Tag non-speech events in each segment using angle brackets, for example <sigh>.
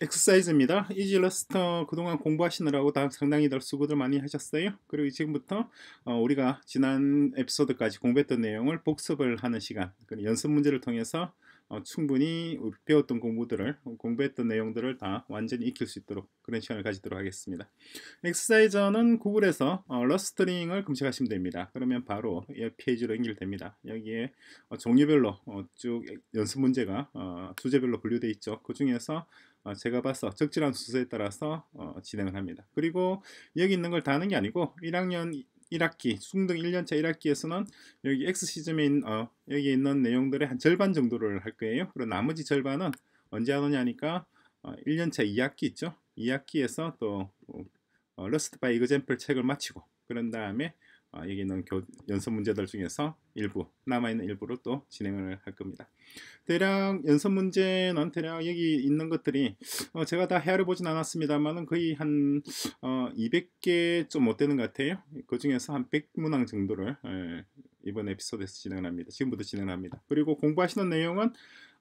엑서사이즈입니다. 이지러스터 그동안 공부하시느라고 다 상당히 수고들 많이 하셨어요. 그리고 지금부터 어, 우리가 지난 에피소드까지 공부했던 내용을 복습을 하는 시간, 연습 문제를 통해서 어, 충분히 배웠던 공부들을 어, 공부했던 내용들을 다 완전히 익힐 수 있도록 그런 시간을 가지도록 하겠습니다. 엑스사이저는 구글에서 어, 러스트링을 검색하시면 됩니다. 그러면 바로 이 페이지로 연결됩니다. 여기에 어, 종류별로 어, 쭉 연습 문제가 주제별로 분류되어 있죠. 그 중에서 제가 봐서 적절한 수세에 따라서 진행을 합니다. 그리고 여기 있는 걸 다 하는 게 아니고 1학년 1학기 중등 1년차 1학기에서는 여기 X 시점에 있는 어, 여기 있는 내용들의 한 절반 정도를 할 거예요. 그리고 나머지 절반은 언제 하느냐니까 어, 1년차 2학기 있죠. 2학기에서 또 어, 어, Lost by e x a 책을 마치고 그런 다음에 아, 여기 있는 교, 연습 문제들 중에서 일부 남아있는 일부를 또 진행을 할 겁니다. 대략 연습 문제는 대략 여기 있는 것들이 어, 제가 다 헤아려 보진 않았습니다만 거의 한 어, 200개 좀 못 되는 것 같아요. 그 중에서 한 100문항 정도를 에, 예, 이번 에피소드에서 진행을 합니다. 지금부터 진행합니다. 을 그리고 공부하시는 내용은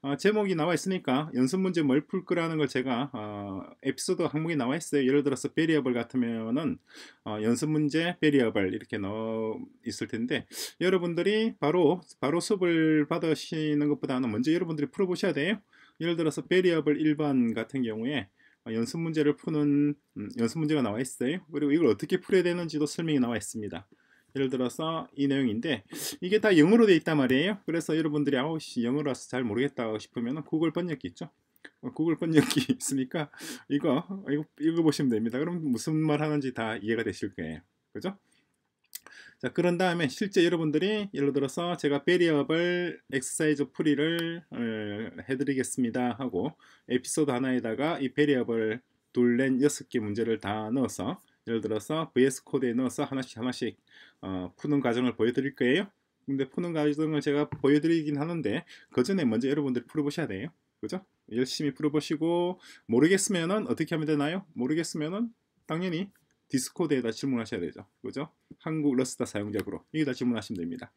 어, 제목이 나와 있으니까 연습 문제 뭘 풀 거라는 걸 제가 어, 에피소드 항목이 나와 있어요. 예를 들어서 베리어블 같으면은 어, 연습 문제 베리어블 이렇게 넣어 있을 텐데 여러분들이 바로 바로 수업을 받으시는 것보다는 먼저 여러분들이 풀어보셔야 돼요. 예를 들어서 베리어블 1번 같은 경우에 어, 연습 문제를 푸는 음, 연습 문제가 나와 있어요. 그리고 이걸 어떻게 풀어야 되는지도 설명이 나와 있습니다. 예를 들어서 이 내용인데 이게 다 영어로 되어 있단 말이에요. 그래서 여러분들이 아우씨 영어라서 잘 모르겠다 싶으면 구글 번역기 있죠. 어, 구글 번역기 <laughs> 있으니까 이거 이거 읽어보시면 됩니다. 그럼 무슨 말 하는지 다 이해가 되실 거예요. 그죠? 자 그런 다음에 실제 여러분들이 예를 들어서 제가 베리업을 엑스사이즈프리를 어, 해드리겠습니다 하고 에피소드 하나에다가 이 베리업을 둘 넷, 여섯 개 문제를 다 넣어서 예를 들어서 VS 코드에 넣어서 하나씩 하나씩 어, 푸는 과정을 보여드릴 거예요. 근데 푸는 과정을 제가 보여드리긴 하는데 그 전에 먼저 여러분들 이 풀어보셔야 돼요. 그죠? 열심히 풀어보시고 모르겠으면은 어떻게 하면 되나요? 모르겠으면은 당연히 디스코드에다 질문하셔야 되죠. 그죠? 한국 러스다 사용자으로 여기다 질문하시면 됩니다.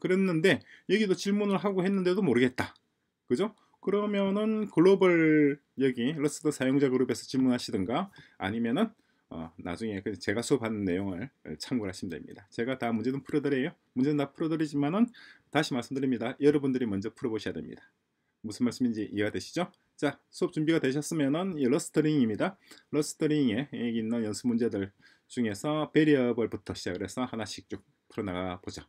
그랬는데 여기도 질문을 하고 했는데도 모르겠다. 그죠? 그러면은 글로벌 여기 러스터 사용자 그룹에서 질문하시든가 아니면은 어, 나중에 그 제가 수업하는 내용을 참고하시면 됩니다. 제가 다 문제는 풀어드려요. 문제는 다 풀어드리지만은 다시 말씀드립니다. 여러분들이 먼저 풀어보셔야 됩니다. 무슨 말씀인지 이해가 되시죠? 자, 수업 준비가 되셨으면은 러스트링입니다러스트링에 있는 연습 문제들 중에서 베리어블부터 시작을 해서 하나씩 쭉 풀어나가 보죠.